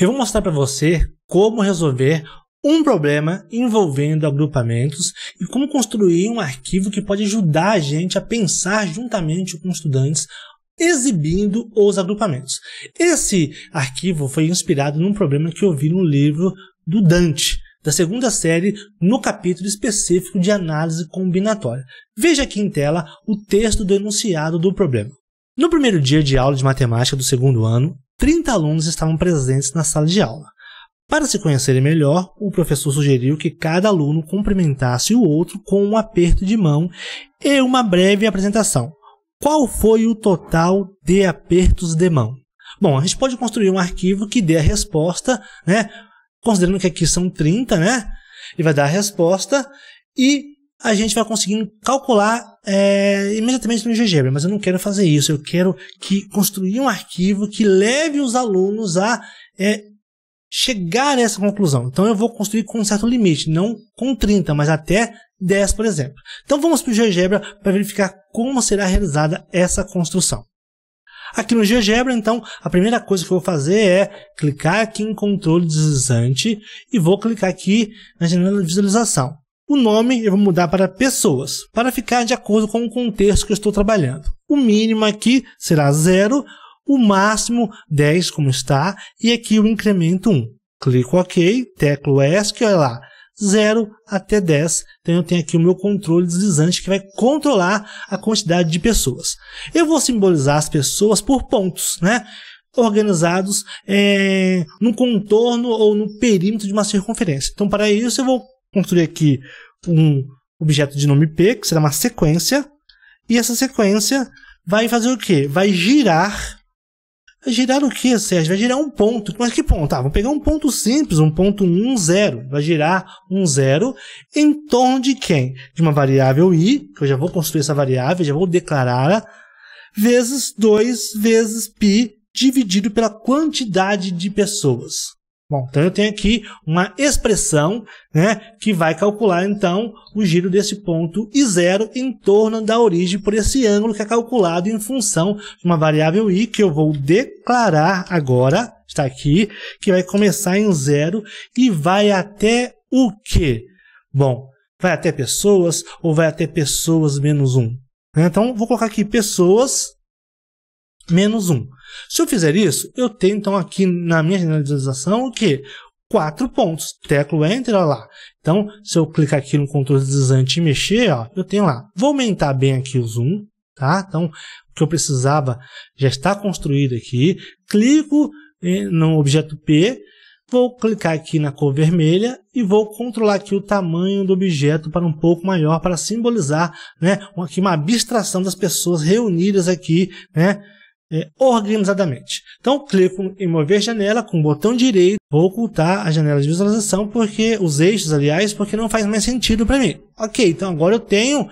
Eu vou mostrar para você como resolver um problema envolvendo agrupamentos e como construir um arquivo que pode ajudar a gente a pensar juntamente com estudantes exibindo os agrupamentos. Esse arquivo foi inspirado num problema que eu vi no livro do Dante, da segunda série, no capítulo específico de análise combinatória. Veja aqui em tela o texto denunciado do problema. No primeiro dia de aula de matemática do segundo ano, 30 alunos estavam presentes na sala de aula. Para se conhecerem melhor, o professor sugeriu que cada aluno cumprimentasse o outro com um aperto de mão e uma breve apresentação. Qual foi o total de apertos de mão? Bom, a gente pode construir um arquivo que dê a resposta, né? Considerando que aqui são 30, né? E vai dar a resposta e a gente vai conseguindo calcular é, imediatamente no geogebra, mas eu não quero fazer isso, eu quero que construir um arquivo que leve os alunos a é, chegar a essa conclusão. Então eu vou construir com um certo limite, não com 30, mas até 10, por exemplo. Então vamos para o GeoGebra para verificar como será realizada essa construção. Aqui no GeoGebra, então, a primeira coisa que eu vou fazer é clicar aqui em controle deslizante e vou clicar aqui na janela de visualização. O nome eu vou mudar para pessoas, para ficar de acordo com o contexto que eu estou trabalhando. O mínimo aqui será 0, o máximo 10 como está, e aqui o incremento 1. Um. Clico OK, teclo ESC, olha lá, 0 até 10. Então eu tenho aqui o meu controle deslizante que vai controlar a quantidade de pessoas. Eu vou simbolizar as pessoas por pontos, né? Organizados é, no contorno ou no perímetro de uma circunferência. Então, para isso, eu vou construir aqui um objeto de nome P, que será uma sequência, e essa sequência vai fazer o quê? Vai girar. Vai girar o que, Sérgio? Vai girar um ponto. Mas que ponto? Ah, vamos pegar um ponto simples, um ponto 1, 0. Vai girar um zero em torno de quem? De uma variável i, que eu já vou construir essa variável, já vou declará-la, vezes 2 vezes π dividido pela quantidade de pessoas. Bom, então eu tenho aqui uma expressão né, que vai calcular então o giro desse ponto i zero em torno da origem por esse ângulo que é calculado em função de uma variável i que eu vou declarar agora, está aqui, que vai começar em zero e vai até o quê? Bom, vai até pessoas ou vai até pessoas menos um? Né, então vou colocar aqui pessoas menos 1. Se eu fizer isso, eu tenho então aqui na minha generalização o quê? 4 pontos. Teclo Enter, olha lá. Então, se eu clicar aqui no controle deslizante e mexer, ó, eu tenho lá. Vou aumentar bem aqui o zoom, tá? Então, o que eu precisava já está construído aqui. Clico eh, no objeto P, vou clicar aqui na cor vermelha e vou controlar aqui o tamanho do objeto para um pouco maior, para simbolizar né, uma, aqui uma abstração das pessoas reunidas aqui, né? é, organizadamente. Então, clico em mover janela com o botão direito, vou ocultar a janela de visualização, porque os eixos, aliás, porque não faz mais sentido para mim. Ok, então agora eu tenho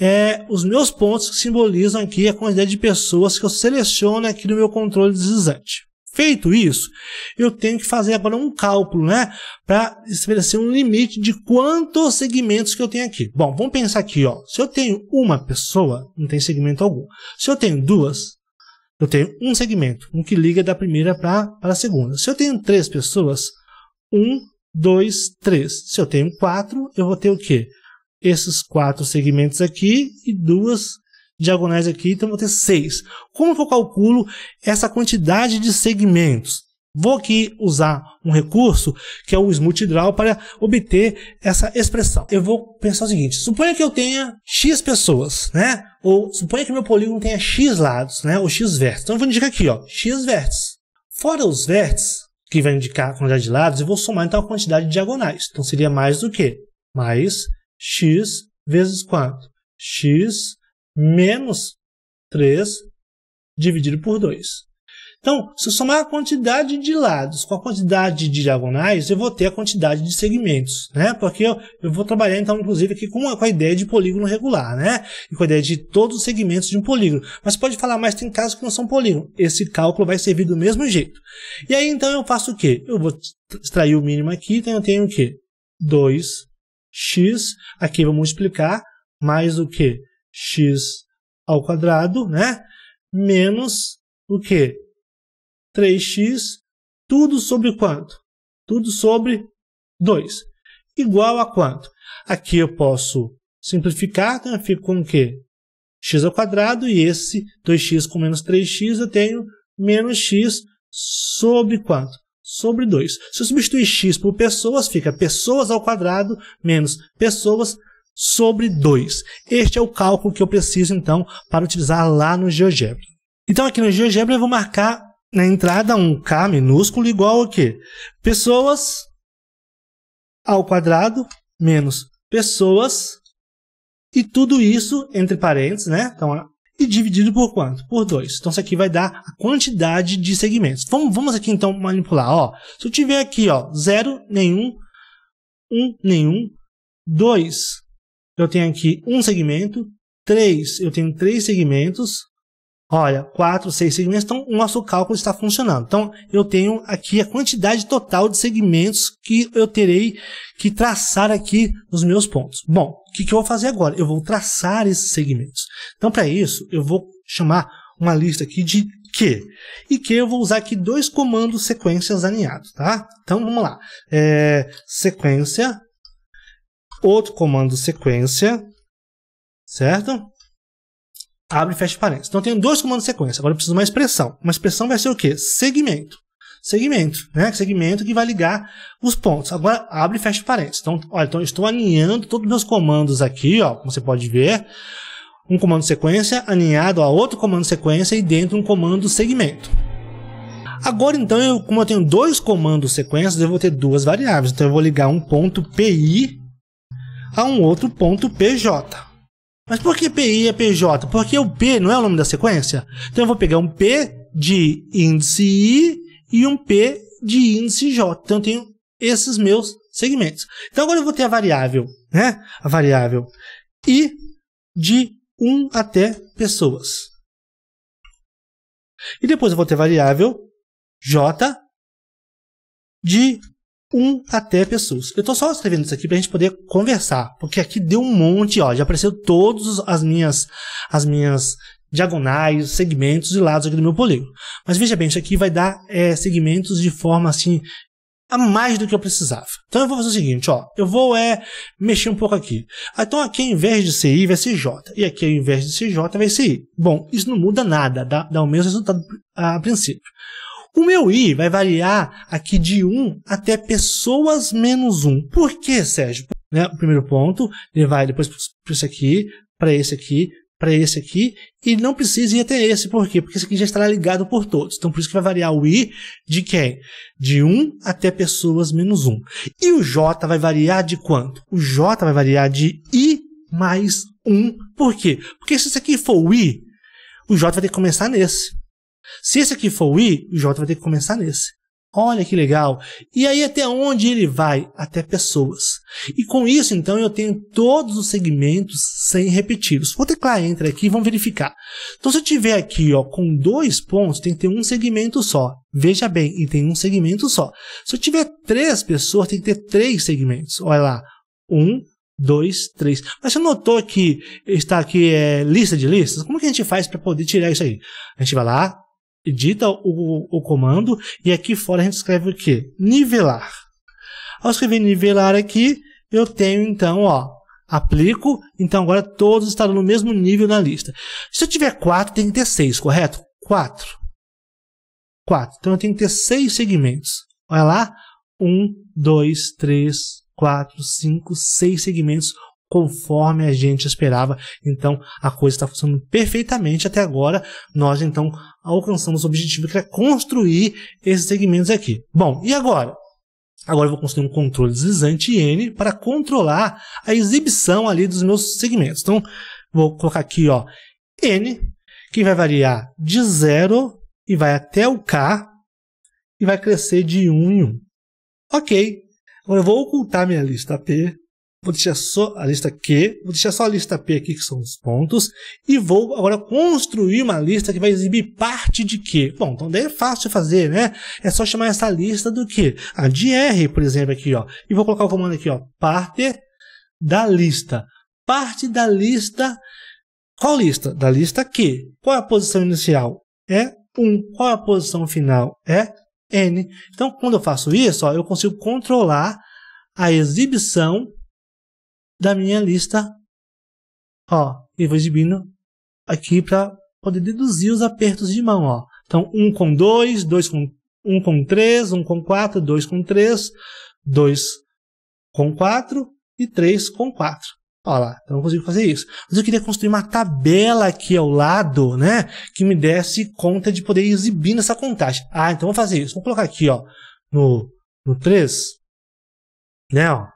é, os meus pontos que simbolizam aqui a quantidade de pessoas que eu seleciono aqui no meu controle deslizante. Feito isso, eu tenho que fazer agora um cálculo, né? Para estabelecer um limite de quantos segmentos que eu tenho aqui. Bom, vamos pensar aqui, ó. Se eu tenho uma pessoa, não tem segmento algum. Se eu tenho duas, eu tenho um segmento, um que liga da primeira para a segunda. Se eu tenho três pessoas, um, dois, três. Se eu tenho quatro, eu vou ter o quê? Esses quatro segmentos aqui e duas diagonais aqui, então eu vou ter seis. Como que eu calculo essa quantidade de segmentos? Vou aqui usar um recurso que é o smooth draw para obter essa expressão. Eu vou pensar o seguinte, suponha que eu tenha x pessoas, né? Ou suponha que meu polígono tenha x lados, né? Ou x vértices. Então eu vou indicar aqui, ó, x vértices. Fora os vértices, que vai indicar a quantidade de lados, eu vou somar então a quantidade de diagonais. Então seria mais do que? Mais x vezes quanto? x menos 3 dividido por 2. Então, se eu somar a quantidade de lados com a quantidade de diagonais, eu vou ter a quantidade de segmentos, né? Porque eu, eu vou trabalhar, então, inclusive, aqui com a, com a ideia de polígono regular, né? E com a ideia de todos os segmentos de um polígono. Mas pode falar, mas tem casos que não são polígono. Esse cálculo vai servir do mesmo jeito. E aí, então, eu faço o quê? Eu vou extrair o mínimo aqui, então eu tenho o quê? 2x, aqui eu vou multiplicar, mais o quê? x ao quadrado, né? Menos o quê? 3x, tudo sobre quanto? Tudo sobre 2, igual a quanto? Aqui eu posso simplificar, então eu fico com o quê? x ao quadrado e esse 2x com menos 3x eu tenho menos x sobre quanto? Sobre 2. Se eu substituir x por pessoas, fica pessoas ao quadrado menos pessoas sobre 2. Este é o cálculo que eu preciso, então, para utilizar lá no GeoGebra. Então, aqui no GeoGebra eu vou marcar na entrada um K minúsculo igual a quê? Pessoas ao quadrado menos pessoas e tudo isso entre parênteses, né? Então, e dividido por quanto? Por 2. Então isso aqui vai dar a quantidade de segmentos. Vamos, vamos aqui então manipular, ó. Se eu tiver aqui, ó, 0, nenhum, 1, um, nenhum, 2, eu tenho aqui um segmento, 3, eu tenho três segmentos, Olha, 4, 6 segmentos, então o nosso cálculo está funcionando. Então, eu tenho aqui a quantidade total de segmentos que eu terei que traçar aqui nos meus pontos. Bom, o que, que eu vou fazer agora? Eu vou traçar esses segmentos. Então, para isso, eu vou chamar uma lista aqui de que. E que eu vou usar aqui dois comandos sequências alinhados, tá? Então, vamos lá. É, sequência, outro comando sequência, certo? Abre e fecha parênteses. Então, eu tenho dois comandos de sequência. Agora, eu preciso de uma expressão. Uma expressão vai ser o quê? Segmento. Segmento, né? Segmento que vai ligar os pontos. Agora, abre e fecha parênteses. Então, olha, então, estou alinhando todos os meus comandos aqui, ó, como você pode ver. Um comando sequência alinhado a outro comando sequência e dentro um comando segmento. Agora então, eu, como eu tenho dois comandos sequências, eu vou ter duas variáveis. Então eu vou ligar um ponto PI a um outro ponto PJ. Mas por que PI é PJ? Porque o P não é o nome da sequência? Então eu vou pegar um P de índice I e um P de índice J. Então eu tenho esses meus segmentos. Então agora eu vou ter a variável, né? A variável I de 1 até pessoas. E depois eu vou ter a variável J de um até pessoas. Eu tô só escrevendo isso aqui pra gente poder conversar, porque aqui deu um monte, ó, já apareceu todas as minhas as minhas diagonais, segmentos e lados aqui do meu polígono. Mas veja bem, isso aqui vai dar é, segmentos de forma assim a mais do que eu precisava. Então eu vou fazer o seguinte, ó, eu vou é mexer um pouco aqui. Ah, então aqui ao invés de I vai ser J, e aqui ao invés de J vai ser I. Bom, isso não muda nada, dá, dá o mesmo resultado a princípio. O meu I vai variar aqui de 1 até pessoas menos 1. Por que, Sérgio? Né, o primeiro ponto, ele vai depois para esse aqui, para esse aqui, para esse aqui, e não precisa ir até esse, por quê? Porque esse aqui já estará ligado por todos. Então, por isso que vai variar o i de quem? De 1 até pessoas menos 1. E o j vai variar de quanto? O j vai variar de i mais 1. Por quê? Porque se esse aqui for o i, o j vai ter que começar nesse. Se esse aqui for o i, o j vai ter que começar nesse. Olha que legal! E aí até onde ele vai? Até pessoas. E com isso, então, eu tenho todos os segmentos sem repetidos. Vou teclar Enter aqui e vamos verificar. Então, se eu tiver aqui ó, com dois pontos, tem que ter um segmento só. Veja bem, e tem um segmento só. Se eu tiver três pessoas, tem que ter três segmentos. Olha lá. Um, dois, três. Mas você notou que está aqui é, lista de listas? Como que a gente faz para poder tirar isso aí? A gente vai lá, edita o, o comando e aqui fora a gente escreve o que? Nivelar. Ao escrever nivelar aqui, eu tenho então, ó, aplico, então agora todos estarão no mesmo nível na lista. Se eu tiver 4, tem que ter 6, correto? 4. 4. Então eu tenho que ter 6 segmentos. Olha lá. 1, 2, 3, 4, 5, 6 segmentos conforme a gente esperava. Então a coisa está funcionando perfeitamente até agora. Nós então alcançamos o objetivo que é construir esses segmentos aqui. Bom, e agora? Agora eu vou construir um controle deslizante N para controlar a exibição ali dos meus segmentos. Então vou colocar aqui ó, N que vai variar de 0 e vai até o K e vai crescer de 1 um em 1. Um. Ok. Agora eu vou ocultar minha lista P vou deixar só a lista Q, vou deixar só a lista P aqui, que são os pontos, e vou agora construir uma lista que vai exibir parte de Q. Bom, então daí é fácil de fazer, né? É só chamar essa lista do Q, a de R, por exemplo, aqui, ó, e vou colocar o comando aqui, ó, parte da lista. Parte da lista, qual lista? Da lista Q. Qual é a posição inicial? É 1. Qual é a posição final? É N. Então, quando eu faço isso, ó, eu consigo controlar a exibição da minha lista, ó, e vou exibindo aqui para poder deduzir os apertos de mão, ó. Então, 1 um com 2, 2 com 1 um com 3, 1 um com 4, 2 com 3, 2 com 4 e 3 com 4. Olha lá, então eu consigo fazer isso. Mas eu queria construir uma tabela aqui ao lado, né? Que me desse conta de poder exibir nessa contagem. Ah, então vou fazer isso. Vou colocar aqui, ó, no, no 3, né? Ó.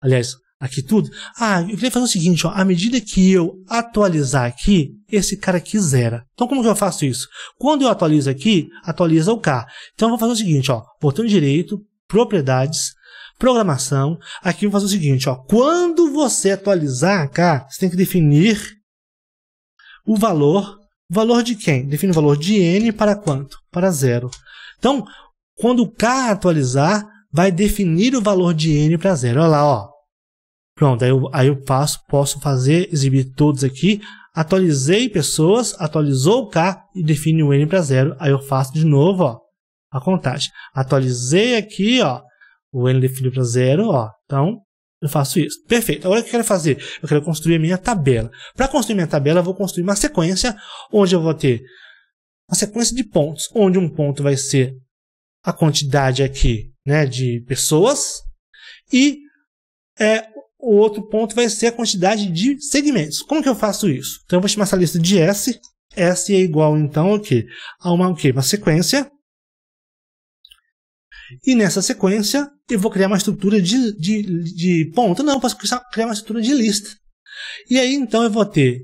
Aliás, aqui tudo. Ah, eu queria fazer o seguinte, ó, à medida que eu atualizar aqui, esse cara aqui zera. Então como que eu faço isso? Quando eu atualizo aqui, atualiza o K. Então eu vou fazer o seguinte, ó, botão direito, propriedades, programação. Aqui eu vou fazer o seguinte, ó, quando você atualizar K, você tem que definir o valor, valor de quem? Define o valor de n para quanto? Para zero. Então, quando o K atualizar, vai definir o valor de n para zero. Olha lá, ó, Pronto, aí eu, aí eu posso fazer, exibir todos aqui. Atualizei pessoas, atualizou o K e define o N para zero. Aí eu faço de novo, ó, a contagem. Atualizei aqui, ó, o N definiu para zero, ó. Então, eu faço isso. Perfeito. Agora o que eu quero fazer? Eu quero construir a minha tabela. Para construir minha tabela, eu vou construir uma sequência onde eu vou ter uma sequência de pontos, onde um ponto vai ser a quantidade aqui né, de pessoas e é, o outro ponto vai ser a quantidade de segmentos. Como que eu faço isso? Então eu vou chamar essa lista de S. S é igual então o quê? A uma, o quê? uma sequência. E nessa sequência eu vou criar uma estrutura de, de, de ponto. Não, eu posso criar uma estrutura de lista. E aí então eu vou ter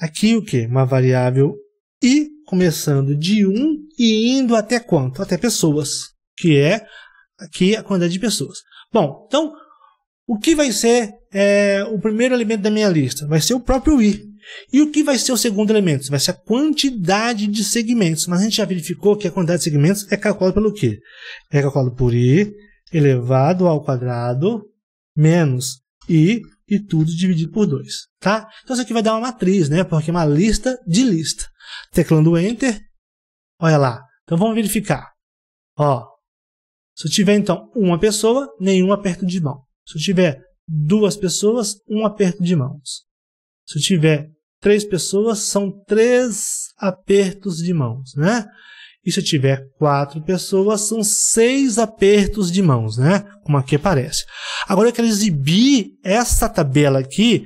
aqui o que? Uma variável i começando de 1 um e indo até quanto? Até pessoas, que é aqui a quantidade de pessoas. Bom, então o que vai ser é, o primeiro elemento da minha lista? Vai ser o próprio i. E o que vai ser o segundo elemento? Vai ser a quantidade de segmentos. Mas a gente já verificou que a quantidade de segmentos é calculada pelo quê? É calculada por i elevado ao quadrado menos i e tudo dividido por 2, tá? Então isso aqui vai dar uma matriz, né? Porque é uma lista de lista. Teclando Enter, olha lá. Então vamos verificar. Ó, se eu tiver então uma pessoa, nenhuma perto de mão. Se eu tiver duas pessoas, um aperto de mãos. Se eu tiver três pessoas, são três apertos de mãos, né? E se eu tiver quatro pessoas, são seis apertos de mãos, né? Como aqui aparece. Agora eu quero exibir essa tabela aqui,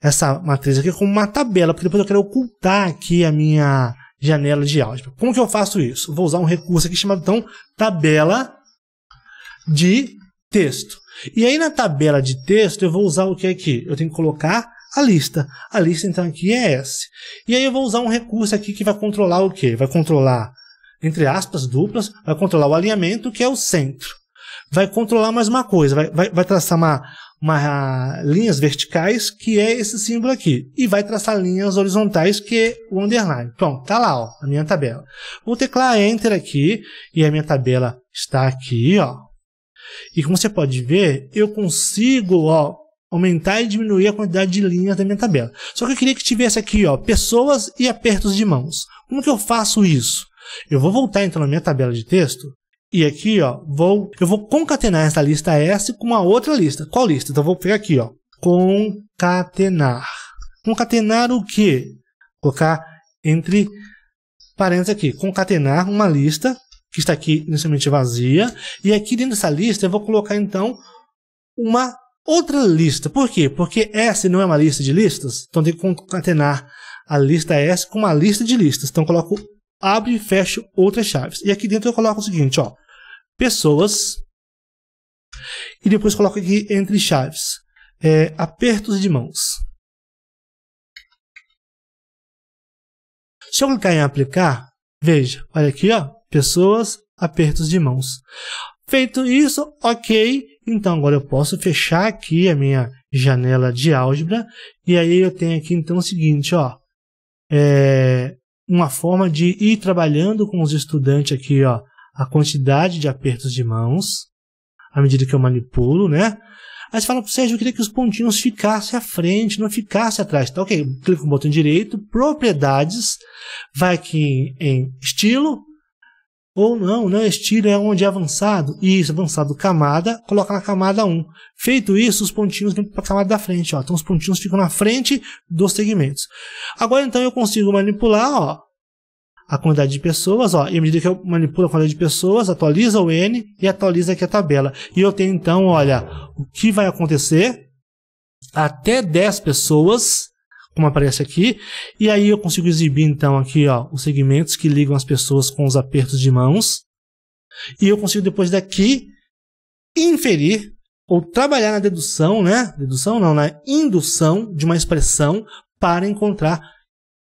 essa matriz aqui, como uma tabela, porque depois eu quero ocultar aqui a minha janela de álgebra. Como que eu faço isso? vou usar um recurso aqui chamado, então, tabela de texto. E aí na tabela de texto eu vou usar o que aqui? É eu tenho que colocar a lista. A lista então aqui é S. E aí eu vou usar um recurso aqui que vai controlar o que? Vai controlar, entre aspas, duplas, vai controlar o alinhamento, que é o centro. Vai controlar mais uma coisa, vai, vai, vai traçar uma, uma, linhas verticais, que é esse símbolo aqui. E vai traçar linhas horizontais, que é o underline. Pronto, tá lá, ó, a minha tabela. Vou teclar é Enter aqui, e a minha tabela está aqui, ó. E como você pode ver, eu consigo ó, aumentar e diminuir a quantidade de linhas da minha tabela. Só que eu queria que tivesse aqui ó, pessoas e apertos de mãos. Como que eu faço isso? Eu vou voltar então na minha tabela de texto e aqui ó, vou, eu vou concatenar essa lista S com uma outra lista. Qual lista? Então eu vou pegar aqui ó, concatenar. Concatenar o que? Colocar entre parênteses aqui, concatenar uma lista que está aqui inicialmente vazia. E aqui dentro dessa lista eu vou colocar então uma outra lista. Por quê? Porque S não é uma lista de listas, então tem que concatenar a lista S com uma lista de listas. Então coloco abre e fecho outras chaves. E aqui dentro eu coloco o seguinte, ó, pessoas e depois coloco aqui entre chaves é, apertos de mãos. Se eu clicar em aplicar, veja, olha aqui, ó, pessoas, apertos de mãos. Feito isso, ok. Então agora eu posso fechar aqui a minha janela de álgebra e aí eu tenho aqui então o seguinte, ó, é uma forma de ir trabalhando com os estudantes aqui, ó, a quantidade de apertos de mãos à medida que eu manipulo, né? Aí você fala, Sérgio, eu queria que os pontinhos ficassem à frente, não ficassem atrás. Tá ok, clica no botão direito, propriedades, vai aqui em, em estilo, ou não, não, né? esse tiro é onde é avançado. Isso, avançado camada, coloca na camada 1. Feito isso, os pontinhos vêm para a camada da frente. Ó. Então os pontinhos ficam na frente dos segmentos. Agora então eu consigo manipular ó, a quantidade de pessoas, ó, e à medida que eu manipulo a quantidade de pessoas, atualiza o N e atualiza aqui a tabela. E eu tenho então, olha, o que vai acontecer até 10 pessoas como aparece aqui. E aí eu consigo exibir então aqui ó, os segmentos que ligam as pessoas com os apertos de mãos. E eu consigo depois daqui inferir ou trabalhar na dedução, né? Dedução não, na indução de uma expressão para encontrar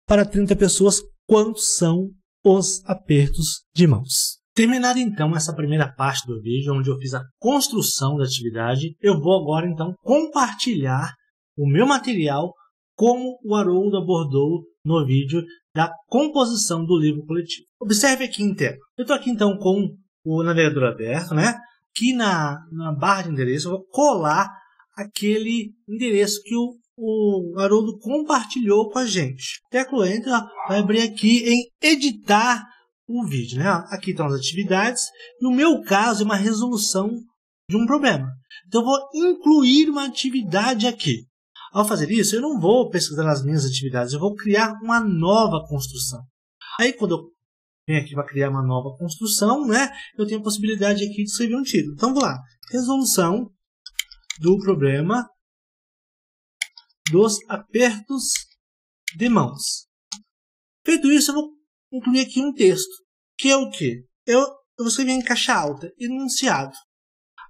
para 30 pessoas quantos são os apertos de mãos. Terminada então essa primeira parte do vídeo, onde eu fiz a construção da atividade, eu vou agora então compartilhar o meu material como o Haroldo abordou no vídeo da composição do livro coletivo. Observe aqui em tela. Eu estou aqui então com o navegador aberto, né? Aqui na, na barra de endereço eu vou colar aquele endereço que o, o Haroldo compartilhou com a gente. Tecla Enter, vai abrir aqui em editar o vídeo, né? Aqui estão as atividades. No meu caso, é uma resolução de um problema. Então, eu vou incluir uma atividade aqui. Ao fazer isso, eu não vou pesquisar nas minhas atividades, eu vou criar uma nova construção. Aí, quando eu venho aqui para criar uma nova construção, né, eu tenho a possibilidade aqui de escrever um título. Então, vamos lá. Resolução do problema dos apertos de mãos. Feito isso, eu vou incluir aqui um texto, que é o quê? Eu, eu vou escrever em caixa alta, enunciado.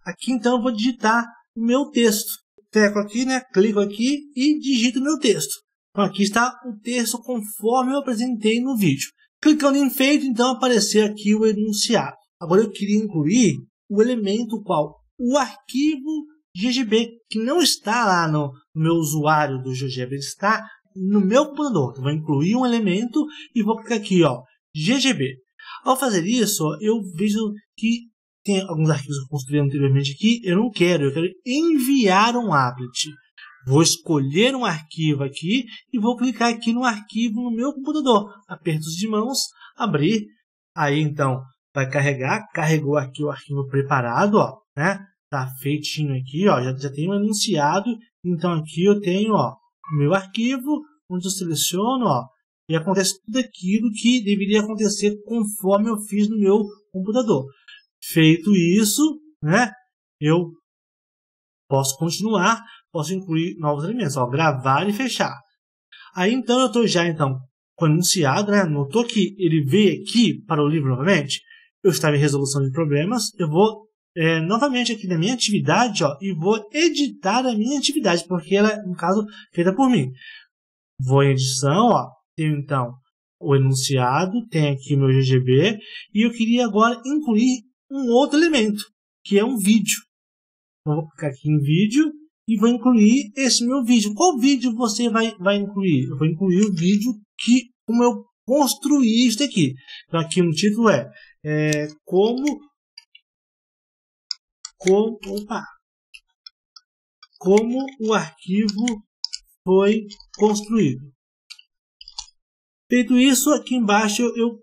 Aqui, então, eu vou digitar o meu texto teco aqui, né? Clico aqui e digito meu texto. Então aqui está o texto conforme eu apresentei no vídeo. Clicando em feito, então aparecer aqui o enunciado. Agora eu queria incluir o elemento qual? O arquivo GGB, que não está lá no meu usuário do GGB, está no meu computador. Então, vou incluir um elemento e vou clicar aqui, ó, GGB. Ao fazer isso, eu vejo que tem alguns arquivos que eu construí anteriormente aqui, eu não quero, eu quero enviar um applet. Vou escolher um arquivo aqui e vou clicar aqui no arquivo no meu computador. Apertos de mãos, abrir. Aí então vai carregar. Carregou aqui o arquivo preparado, ó, né? Tá feitinho aqui, ó. Já, já tem um enunciado. Então aqui eu tenho, ó, meu arquivo, onde eu seleciono, ó, e acontece tudo aquilo que deveria acontecer conforme eu fiz no meu computador. Feito isso, né, eu posso continuar, posso incluir novos elementos, ó, gravar e fechar. Aí então eu estou já então com o enunciado, né, notou que ele veio aqui para o livro novamente, eu estava em resolução de problemas, eu vou é, novamente aqui na minha atividade ó, e vou editar a minha atividade, porque ela é, no caso, feita por mim. Vou em edição, ó, tenho então o enunciado, tem aqui o meu GGB, e eu queria agora incluir um outro elemento, que é um vídeo. Então, vou clicar aqui em vídeo e vou incluir esse meu vídeo. Qual vídeo você vai, vai incluir? Eu vou incluir o vídeo que como eu construí isso aqui. Então aqui no título é, é como como, opa, como o arquivo foi construído. Feito isso, aqui embaixo eu, eu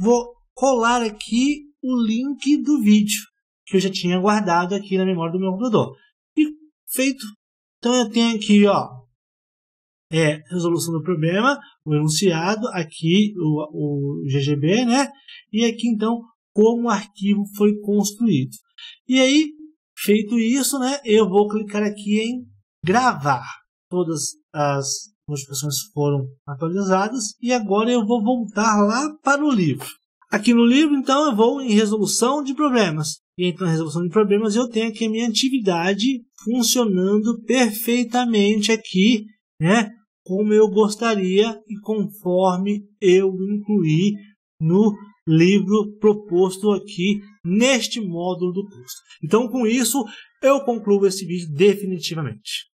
vou colar aqui o link do vídeo que eu já tinha guardado aqui na memória do meu computador. E feito. Então eu tenho aqui, ó, é, resolução do problema, o enunciado, aqui o, o GGB, né? E aqui então como o arquivo foi construído. E aí, feito isso, né, eu vou clicar aqui em gravar. Todas as modificações foram atualizadas e agora eu vou voltar lá para o livro. Aqui no livro, então, eu vou em resolução de problemas. E então, na resolução de problemas, eu tenho aqui a minha atividade funcionando perfeitamente aqui, né? Como eu gostaria e conforme eu incluí no livro proposto aqui neste módulo do curso. Então, com isso, eu concluo esse vídeo definitivamente.